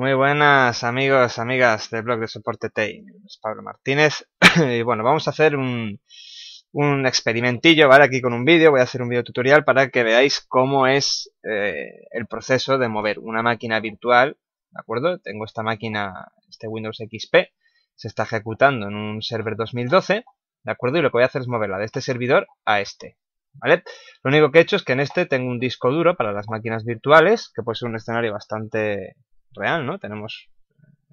Muy buenas amigos, amigas del blog de soporte TI, es Pablo Martínez y bueno, vamos a hacer un, experimentillo, ¿vale? Aquí con un vídeo, voy a hacer un vídeo tutorial para que veáis cómo es eh, el proceso de mover una máquina virtual, ¿de acuerdo? Tengo esta máquina, este Windows XP, se está ejecutando en un server 2012, ¿de acuerdo? Y lo que voy a hacer es moverla de este servidor a este, ¿vale? Lo único que he hecho es que en este tengo un disco duro para las máquinas virtuales, que puede ser un escenario bastante real, ¿no? Tenemos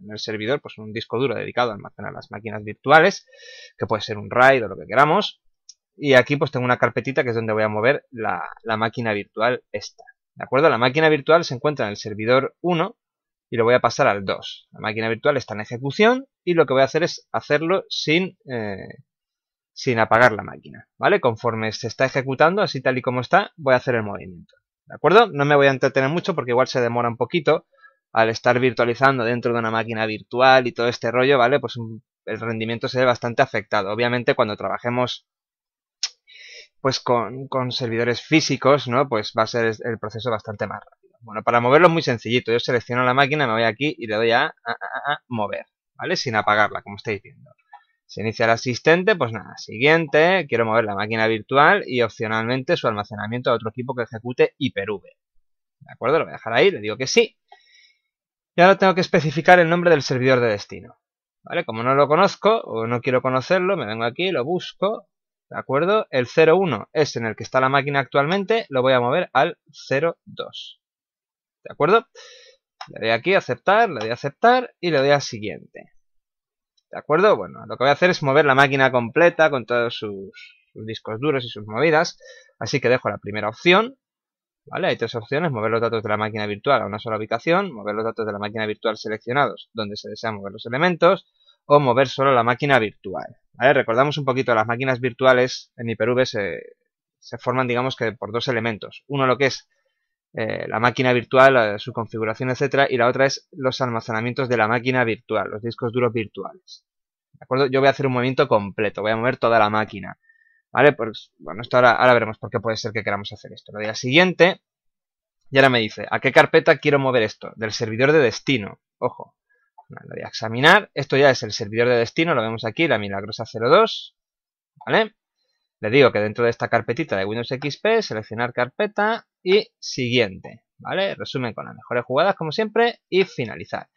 en el servidor pues un disco duro dedicado a almacenar las máquinas virtuales, que puede ser un RAID o lo que queramos. Y aquí pues tengo una carpetita que es donde voy a mover la, máquina virtual esta. ¿De acuerdo? La máquina virtual se encuentra en el servidor 1 y lo voy a pasar al 2. La máquina virtual está en ejecución y lo que voy a hacer es hacerlo sin, eh, sin apagar la máquina. ¿Vale? Conforme se está ejecutando, así tal y como está, voy a hacer el movimiento. ¿De acuerdo? No me voy a entretener mucho porque igual se demora un poquito al estar virtualizando dentro de una máquina virtual y todo este rollo, ¿vale? Pues mm, el rendimiento se ve bastante afectado. Obviamente cuando trabajemos pues con, servidores físicos, ¿no? Pues va a ser el proceso bastante más rápido. Bueno, para moverlo es muy sencillito. Yo selecciono la máquina, me voy aquí y le doy a, mover, ¿vale? Sin apagarla, como estáis viendo. Se inicia el asistente, pues nada, siguiente, quiero mover la máquina virtual y opcionalmente su almacenamiento a otro equipo que ejecute Hyper-V. ¿De acuerdo? Lo voy a dejar ahí, le digo que sí. Y ahora tengo que especificar el nombre del servidor de destino. ¿Vale? Como no lo conozco o no quiero conocerlo, me vengo aquí, lo busco. ¿De acuerdo? El 01 es en el que está la máquina actualmente, lo voy a mover al 02. ¿De acuerdo? Le doy aquí a aceptar, le doy a aceptar y le doy a siguiente. ¿De acuerdo? Bueno, lo que voy a hacer es mover la máquina completa con todos sus discos duros y sus movidas. Así que dejo la primera opción, hay tres opciones, mover los datos de la máquina virtual a una sola ubicación, mover los datos de la máquina virtual seleccionados donde se desea mover los elementos, o mover solo la máquina virtual. Recordamos un poquito, las máquinas virtuales en hyper se, forman, digamos que por dos elementos. Uno lo que es eh, la máquina virtual, eh, su configuración, etcétera, y la otra es los almacenamientos de la máquina virtual, los discos duros virtuales. ¿De acuerdo? Yo voy a hacer un movimiento completo, voy a mover toda la máquina. ¿Vale? Pues, bueno, esto ahora, veremos por qué puede ser que queramos hacer esto. Le doy a siguiente. Y ahora me dice, ¿a qué carpeta quiero mover esto? Del servidor de destino. Ojo. le a examinar. Esto ya es el servidor de destino. Lo vemos aquí, la milagrosa 02. ¿Vale? Le digo que dentro de esta carpetita de Windows XP, seleccionar carpeta y siguiente. ¿Vale? Resumen con las mejores jugadas, como siempre, y finalizar.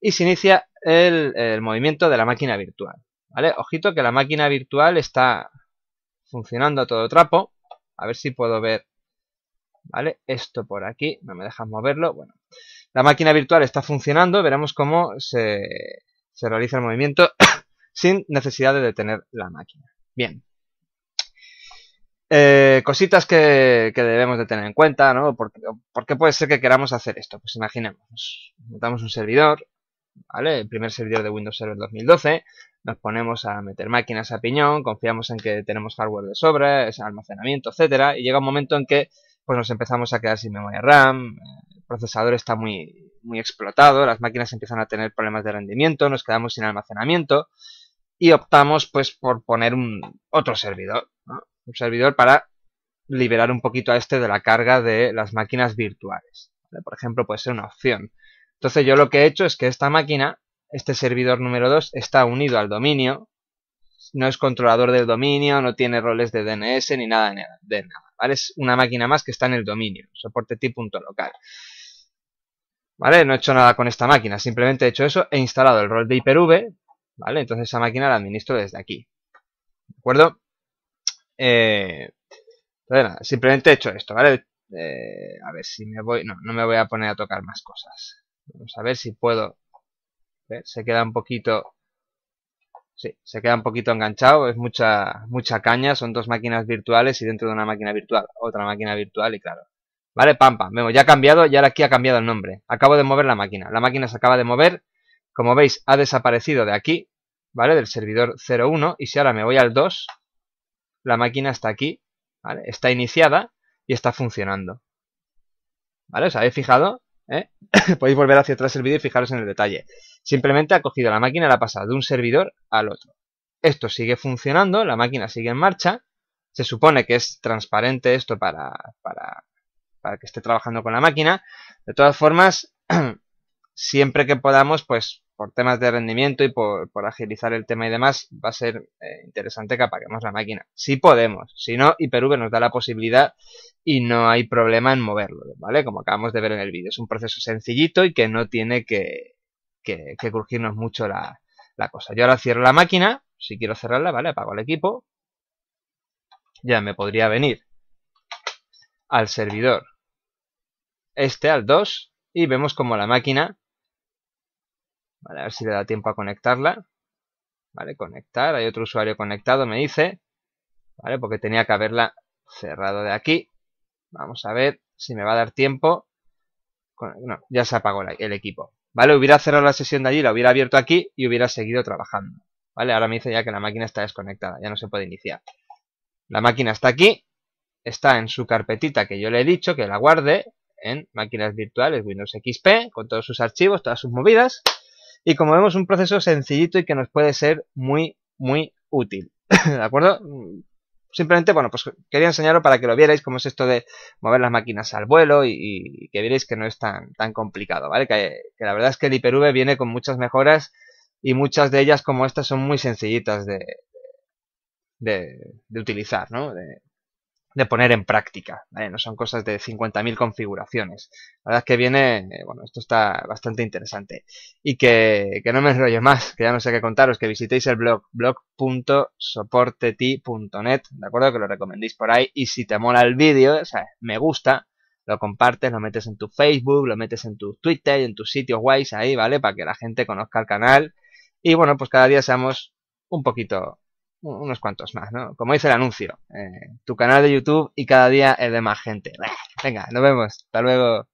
Y se inicia el, el movimiento de la máquina virtual. ¿Vale? Ojito que la máquina virtual está funcionando a todo trapo. A ver si puedo ver, ¿vale? Esto por aquí, no me dejas moverlo. Bueno, la máquina virtual está funcionando, veremos cómo se, realiza el movimiento sin necesidad de detener la máquina. Bien. Eh, cositas que, debemos de tener en cuenta, ¿no? ¿Por, qué puede ser que queramos hacer esto? Pues imaginemos, montamos un servidor, el primer servidor de Windows Server 2012. Nos ponemos a meter máquinas a piñón, confiamos en que tenemos hardware de sobra, almacenamiento, etcétera, y llega un momento en que pues nos empezamos a quedar sin memoria RAM, el procesador está muy, muy explotado, las máquinas empiezan a tener problemas de rendimiento, nos quedamos sin almacenamiento y optamos pues por poner un otro servidor, un servidor para liberar un poquito a este de la carga de las máquinas virtuales. Por ejemplo, puede ser una opción. Entonces yo lo que he hecho es que esta máquina, este servidor número 2, está unido al dominio, no es controlador del dominio, no tiene roles de DNS ni nada de nada, Es una máquina más que está en el dominio, soporte ¿Vale? No he hecho nada con esta máquina, simplemente he hecho eso, he instalado el rol de Hyper-V, ¿vale? Entonces esa máquina la administro desde aquí, ¿de acuerdo? Eh, simplemente he hecho esto, ¿vale? Eh, a ver si me voy, no, no me voy a poner a tocar más cosas. Vamos a ver si puedo. ¿eh? Se queda un poquito... Sí, se queda un poquito enganchado. Es mucha, mucha caña. Son dos máquinas virtuales y dentro de una máquina virtual. Otra máquina virtual y claro. Vale, pampa pam. Vemos, ya ha cambiado y ahora aquí ha cambiado el nombre. Acabo de mover la máquina. La máquina se acaba de mover. Como veis, ha desaparecido de aquí. ¿Vale? Del servidor 01. Y si ahora me voy al 2, la máquina está aquí. ¿Vale? Está iniciada y está funcionando. ¿Vale? ¿Os habéis fijado? ¿eh? podéis volver hacia atrás el vídeo y fijaros en el detalle. Simplemente ha cogido la máquina y la ha pasado de un servidor al otro. Esto sigue funcionando, la máquina sigue en marcha. Se supone que es transparente esto para, para, para que esté trabajando con la máquina. De todas formas, siempre que podamos, pues por temas de rendimiento y por, agilizar el tema y demás, va a ser eh, interesante que apaguemos la máquina. Si podemos, si no, Hyper-V nos da la posibilidad y no hay problema en moverlo, ¿vale? Como acabamos de ver en el vídeo. Es un proceso sencillito y que no tiene que, que, mucho la, la cosa. Yo ahora cierro la máquina, si quiero cerrarla, ¿vale? Apago el equipo. Ya me podría venir al servidor este al 2 y vemos como la máquina Vale, a ver si le da tiempo a conectarla. Vale, conectar. Hay otro usuario conectado, me dice. Vale, porque tenía que haberla cerrado de aquí. Vamos a ver si me va a dar tiempo. No, ya se apagó el equipo. Vale, hubiera cerrado la sesión de allí, la hubiera abierto aquí y hubiera seguido trabajando. Vale, ahora me dice ya que la máquina está desconectada, ya no se puede iniciar. La máquina está aquí, está en su carpetita que yo le he dicho que la guarde en máquinas virtuales Windows XP, con todos sus archivos, todas sus movidas. Y como vemos, un proceso sencillito y que nos puede ser muy, muy útil. ¿De acuerdo? Simplemente, bueno, pues quería enseñaros para que lo vierais cómo es esto de mover las máquinas al vuelo y, que vierais que no es tan, tan complicado, ¿vale? Que, la verdad es que el hyper viene con muchas mejoras y muchas de ellas como estas son muy sencillitas de, de, de utilizar, ¿no? De, de poner en práctica, ¿vale? ¿eh? no son cosas de 50.000 configuraciones. La verdad es que viene, eh, bueno, esto está bastante interesante. Y que, que no me enrollo más, que ya no sé qué contaros, que visitéis el blog, blog.soporteti.net, ¿de acuerdo? Que lo recomendéis por ahí. Y si te mola el vídeo, o sea, me gusta, lo compartes, lo metes en tu Facebook, lo metes en tu Twitter y en tus sitios guays ahí, ¿vale? Para que la gente conozca el canal. Y bueno, pues cada día seamos un poquito unos cuantos más, ¿no? Como dice el anuncio, eh, tu canal de YouTube y cada día el de más gente. Venga, nos vemos. Hasta luego.